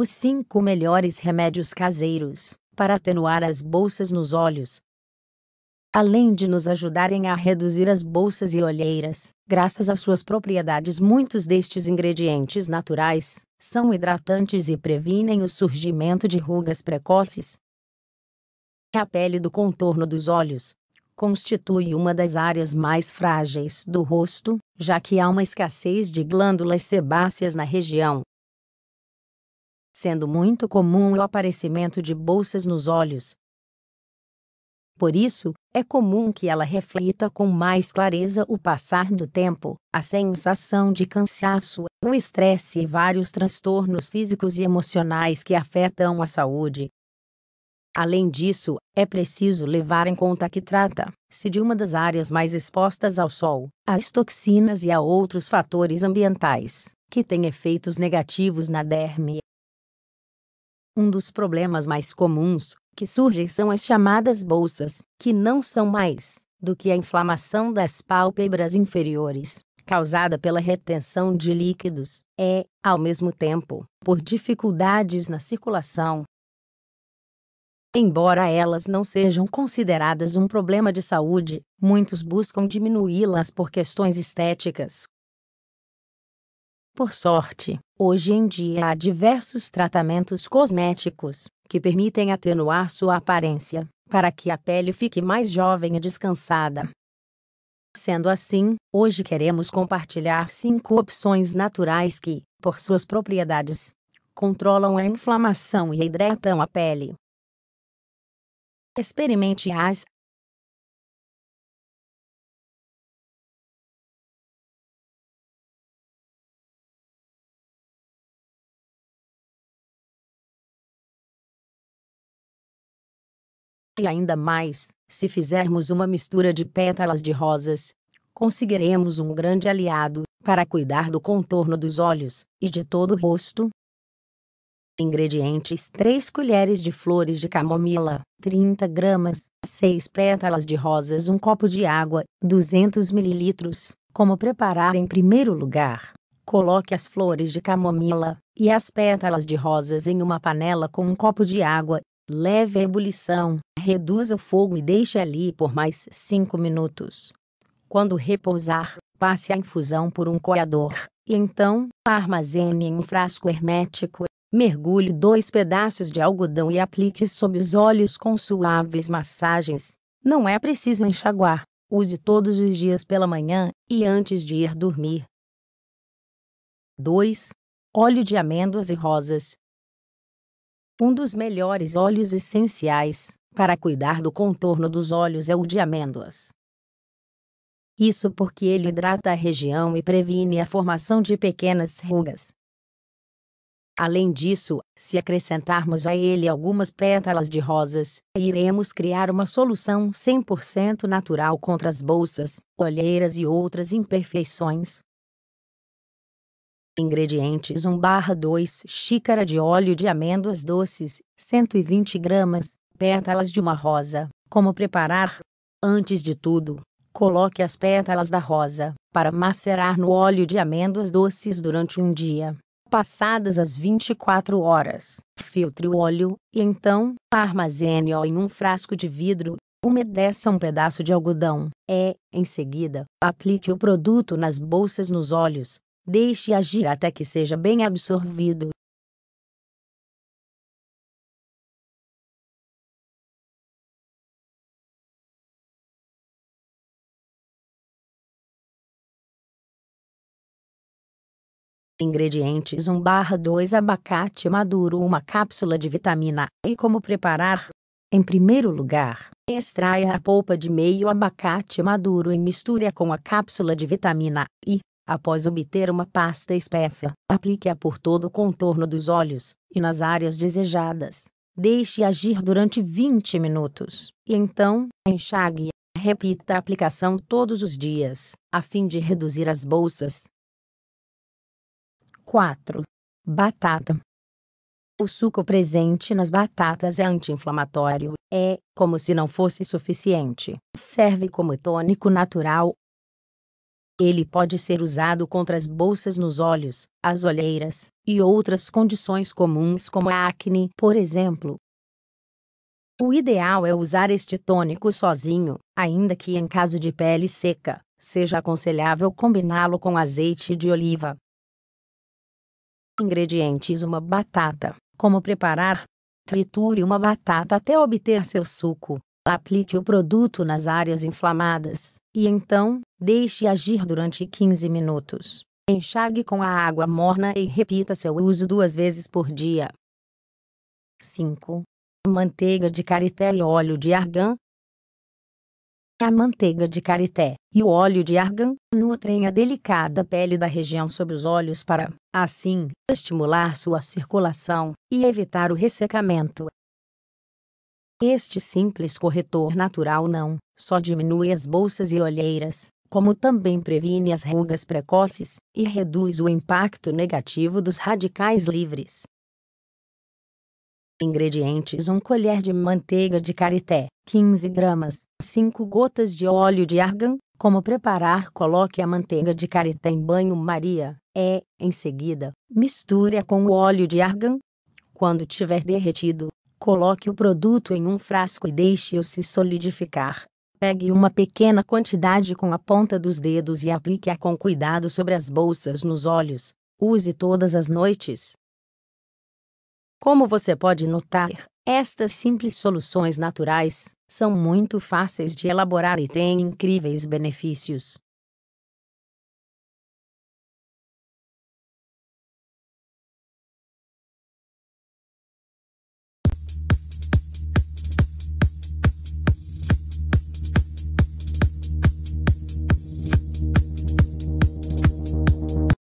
Os cinco melhores remédios caseiros para atenuar as bolsas nos olhos. Além de nos ajudarem a reduzir as bolsas e olheiras, graças às suas propriedades, muitos destes ingredientes naturais são hidratantes e previnem o surgimento de rugas precoces. A pele do contorno dos olhos constitui uma das áreas mais frágeis do rosto, já que há uma escassez de glândulas sebáceas na região sendo muito comum o aparecimento de bolsas nos olhos. Por isso, é comum que ela reflita com mais clareza o passar do tempo, a sensação de cansaço, o estresse e vários transtornos físicos e emocionais que afetam a saúde. Além disso, é preciso levar em conta que trata-se de uma das áreas mais expostas ao sol, às toxinas e a outros fatores ambientais, que têm efeitos negativos na derme, um dos problemas mais comuns que surgem são as chamadas bolsas, que não são mais do que a inflamação das pálpebras inferiores, causada pela retenção de líquidos, é, ao mesmo tempo, por dificuldades na circulação. Embora elas não sejam consideradas um problema de saúde, muitos buscam diminuí-las por questões estéticas. Por sorte, Hoje em dia há diversos tratamentos cosméticos que permitem atenuar sua aparência, para que a pele fique mais jovem e descansada. Sendo assim, hoje queremos compartilhar cinco opções naturais que, por suas propriedades, controlam a inflamação e hidratam a pele. Experimente-as, E ainda mais, se fizermos uma mistura de pétalas de rosas, conseguiremos um grande aliado para cuidar do contorno dos olhos e de todo o rosto. Ingredientes: 3 colheres de flores de camomila, 30 gramas, 6 pétalas de rosas, 1 copo de água, 200 mililitros. Como preparar em primeiro lugar? Coloque as flores de camomila e as pétalas de rosas em uma panela com um copo de água Leve a ebulição, reduza o fogo e deixe ali por mais 5 minutos. Quando repousar, passe a infusão por um coador e então armazene em um frasco hermético. Mergulhe dois pedaços de algodão e aplique sob os olhos com suaves massagens. Não é preciso enxaguar. Use todos os dias pela manhã e antes de ir dormir. 2. Óleo de amêndoas e rosas. Um dos melhores óleos essenciais para cuidar do contorno dos olhos é o de amêndoas. Isso porque ele hidrata a região e previne a formação de pequenas rugas. Além disso, se acrescentarmos a ele algumas pétalas de rosas, iremos criar uma solução 100% natural contra as bolsas, olheiras e outras imperfeições. Ingredientes 1 barra 2 xícara de óleo de amêndoas doces, 120 gramas, pétalas de uma rosa. Como preparar? Antes de tudo, coloque as pétalas da rosa para macerar no óleo de amêndoas doces durante um dia. Passadas as 24 horas, filtre o óleo e então armazene-o em um frasco de vidro. Umedeça um pedaço de algodão. É, em seguida, aplique o produto nas bolsas nos olhos, Deixe agir até que seja bem absorvido. Ingredientes 1 barra 2 Abacate maduro 1 cápsula de vitamina E Como preparar? Em primeiro lugar, extraia a polpa de meio abacate maduro e misture com a cápsula de vitamina E. Após obter uma pasta espessa, aplique-a por todo o contorno dos olhos e nas áreas desejadas. Deixe agir durante 20 minutos e então enxague. Repita a aplicação todos os dias, a fim de reduzir as bolsas. 4. Batata. O suco presente nas batatas é anti-inflamatório, é, como se não fosse suficiente, serve como tônico natural ele pode ser usado contra as bolsas nos olhos, as olheiras e outras condições comuns como a acne, por exemplo. O ideal é usar este tônico sozinho, ainda que em caso de pele seca, seja aconselhável combiná-lo com azeite de oliva. Ingredientes: uma batata. Como preparar? Triture uma batata até obter seu suco aplique o produto nas áreas inflamadas, e então, deixe agir durante 15 minutos. Enxague com a água morna e repita seu uso duas vezes por dia. 5. Manteiga de carité e óleo de argan. A manteiga de carité e o óleo de argan nutrem a delicada pele da região sob os olhos para, assim, estimular sua circulação e evitar o ressecamento. Este simples corretor natural não só diminui as bolsas e olheiras, como também previne as rugas precoces e reduz o impacto negativo dos radicais livres. Ingredientes: 1 colher de manteiga de karité, 15 gramas, 5 gotas de óleo de argan. Como preparar? Coloque a manteiga de karité em banho-maria, é, em seguida, misture-a com o óleo de argan. Quando tiver derretido, Coloque o produto em um frasco e deixe-o se solidificar. Pegue uma pequena quantidade com a ponta dos dedos e aplique-a com cuidado sobre as bolsas nos olhos. Use todas as noites. Como você pode notar, estas simples soluções naturais são muito fáceis de elaborar e têm incríveis benefícios.